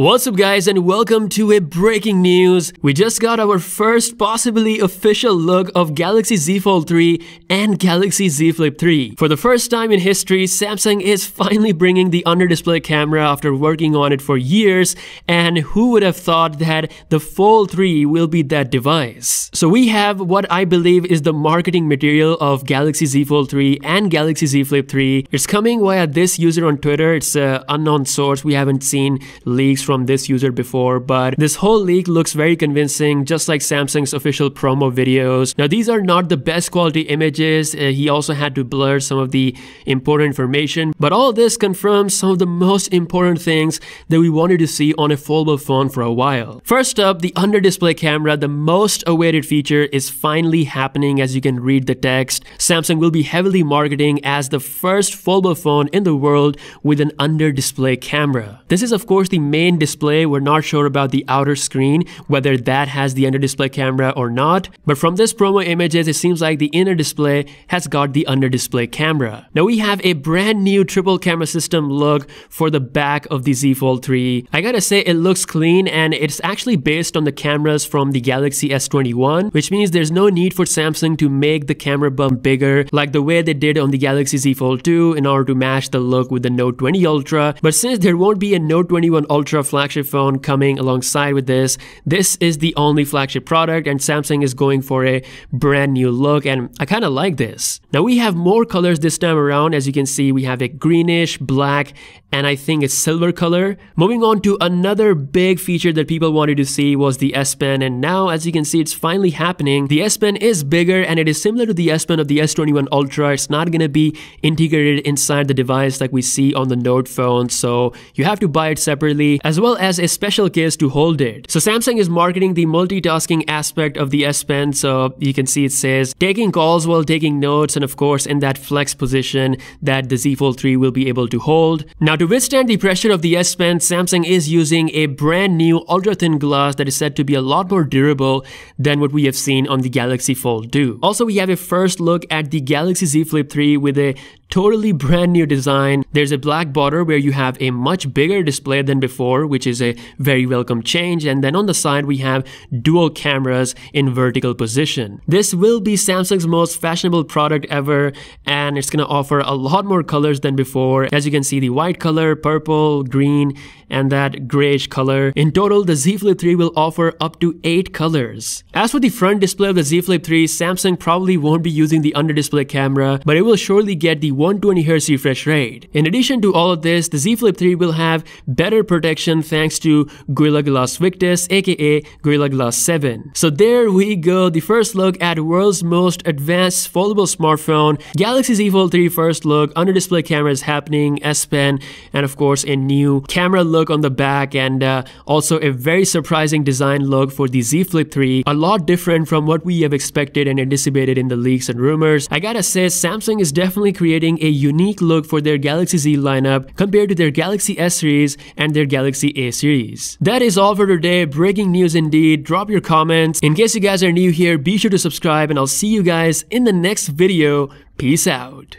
What's up guys and welcome to a breaking news. We just got our first possibly official look of Galaxy Z Fold 3 and Galaxy Z Flip 3. For the first time in history, Samsung is finally bringing the under-display camera after working on it for years and who would have thought that the Fold 3 will be that device. So we have what I believe is the marketing material of Galaxy Z Fold 3 and Galaxy Z Flip 3. It's coming via this user on Twitter. It's an unknown source. We haven't seen leaks from this user before, but this whole leak looks very convincing, just like Samsung's official promo videos. Now, these are not the best quality images. Uh, he also had to blur some of the important information, but all this confirms some of the most important things that we wanted to see on a foldable phone for a while. First up, the under-display camera, the most awaited feature is finally happening as you can read the text. Samsung will be heavily marketing as the first foldable phone in the world with an under-display camera. This is of course the main display. We're not sure about the outer screen, whether that has the under display camera or not. But from this promo images, it seems like the inner display has got the under display camera. Now we have a brand new triple camera system look for the back of the Z Fold 3. I gotta say it looks clean and it's actually based on the cameras from the Galaxy S21, which means there's no need for Samsung to make the camera bump bigger like the way they did on the Galaxy Z Fold 2 in order to match the look with the Note 20 Ultra. But since there won't be a Note 21 Ultra flagship phone coming alongside with this. This is the only flagship product and Samsung is going for a brand new look and I kind of like this. Now we have more colors this time around. As you can see, we have a greenish, black, and I think a silver color. Moving on to another big feature that people wanted to see was the S Pen and now as you can see, it's finally happening. The S Pen is bigger and it is similar to the S Pen of the S21 Ultra. It's not going to be integrated inside the device like we see on the Note phone. So you have to buy it separately as well as a special case to hold it. So Samsung is marketing the multitasking aspect of the S Pen. So you can see it says taking calls while taking notes and of course in that flex position that the Z Fold 3 will be able to hold. Now to withstand the pressure of the S Pen, Samsung is using a brand new ultra thin glass that is said to be a lot more durable than what we have seen on the Galaxy Fold 2. Also we have a first look at the Galaxy Z Flip 3 with a totally brand new design. There's a black border where you have a much bigger display than before, which is a very welcome change. And then on the side, we have dual cameras in vertical position. This will be Samsung's most fashionable product ever, and it's gonna offer a lot more colors than before. As you can see, the white color, purple, green, and that grayish color. In total, the Z Flip 3 will offer up to 8 colors. As for the front display of the Z Flip 3, Samsung probably won't be using the under display camera, but it will surely get the 120Hz refresh rate. In addition to all of this, the Z Flip 3 will have better protection thanks to Gorilla Glass Victus aka Gorilla Glass 7. So there we go, the first look at world's most advanced foldable smartphone, Galaxy Z Fold 3 first look, under display cameras happening, S Pen, and of course a new camera look on the back and uh, also a very surprising design look for the Z Flip 3, a lot different from what we have expected and anticipated in the leaks and rumors. I gotta say, Samsung is definitely creating a unique look for their Galaxy Z lineup compared to their Galaxy S series and their Galaxy A series. That is all for today. Breaking news indeed. Drop your comments. In case you guys are new here, be sure to subscribe and I'll see you guys in the next video. Peace out.